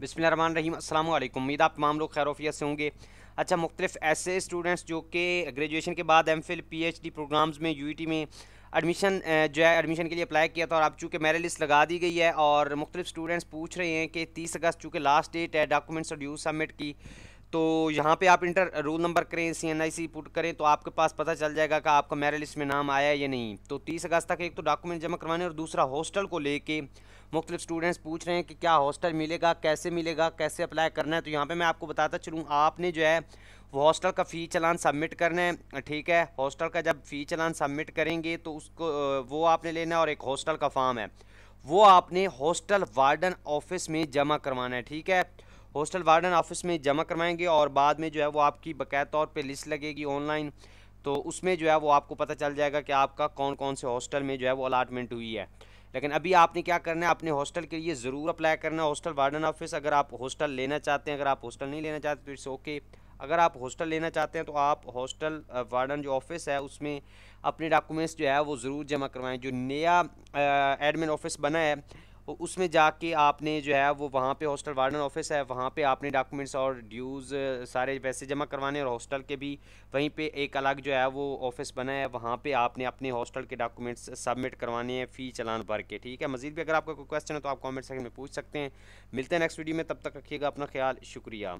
बिसमान रहीम अल्लाम उम्मीद आप तमाम लोग खैरोफियत से होंगे अच्छा मुख्तफ ऐसे स्टूडेंट्स जो कि ग्रेजुएशन के बाद M Phil P H D programs में यू टी e में एडमिशन जो है एडमिशन के लिए अप्लाई किया था और अब चूँकि मेरे लिस्ट लगा दी गई है और मुख्तलिफ स्टूडेंट्स पूछ रहे हैं कि तीस अगस्त चूँकि लास्ट डेट है डॉक्यूमेंट्स और ड्यू सबमिट की तो यहाँ पे आप इंटर रोल नंबर करें सी एन आई सी पुट करें तो आपके पास पता चल जाएगा कि आपका मेरा लिस्ट में नाम आया या नहीं तो तीस अगस्त तक एक तो डॉक्यूमेंट जमा करवाने और दूसरा हॉस्टल को लेके मुख्तलिफ स्टूडेंट्स पूछ रहे हैं कि क्या हॉस्टल मिलेगा कैसे मिलेगा कैसे अप्लाई करना है तो यहाँ पर मैं आपको बताता चलूँ आपने जो है वो हॉस्टल का फ़ी चलान सबमिट करना है ठीक है हॉस्टल का जब फ़ी चलान सबमिट करेंगे तो उसको वो आपने लेना है और एक हॉस्टल का फॉर्म है वो आपने हॉस्टल वार्डन ऑफिस में जमा करवाना है ठीक है हॉस्टल वार्डन ऑफिस में जमा करवाएंगे और बाद में जो है वो आपकी बकाया तौर पर लिस्ट लगेगी ऑनलाइन तो उसमें जो है वो आपको पता चल जाएगा कि आपका कौन कौन से हॉस्टल में जो है वो अलाटमेंट हुई है लेकिन अभी आपने क्या करना है अपने हॉस्टल के लिए ज़रूर अप्लाई करना है हॉस्टल वार्डन ऑफिस अगर आप हॉस्टल लेना चाहते हैं अगर आप हॉस्टल नहीं लेना चाहते तो इट्स ओके अगर आप हॉस्टल लेना चाहते हैं तो आप हॉस्टल वार्डन जो ऑफिस है उसमें अपने डॉक्यूमेंट्स जो है वो ज़रूर जमा करवाएं जो नया एडमिन ऑफिस बना है तो उसमें जाके आपने जो है वो वहाँ पे हॉस्टल वार्डन ऑफिस है वहाँ पे आपने डॉक्यूमेंट्स और ड्यूज़ सारे पैसे जमा करवाने और हॉस्टल के भी वहीं पे एक अलग जो है वो ऑफिस बना है वहाँ पे आपने अपने हॉस्टल के डॉक्यूमेंट्स सबमिट करवाने हैं फ़ी चलान भर के ठीक है मजीद भी अगर आपका कोई क्वेश्चन है तो आप कॉमेंट सेक्शन में पूछ सकते हैं मिलते हैं नेक्स्ट वीडियो में तब तक रखिएगा अपना ख्याल शुक्रिया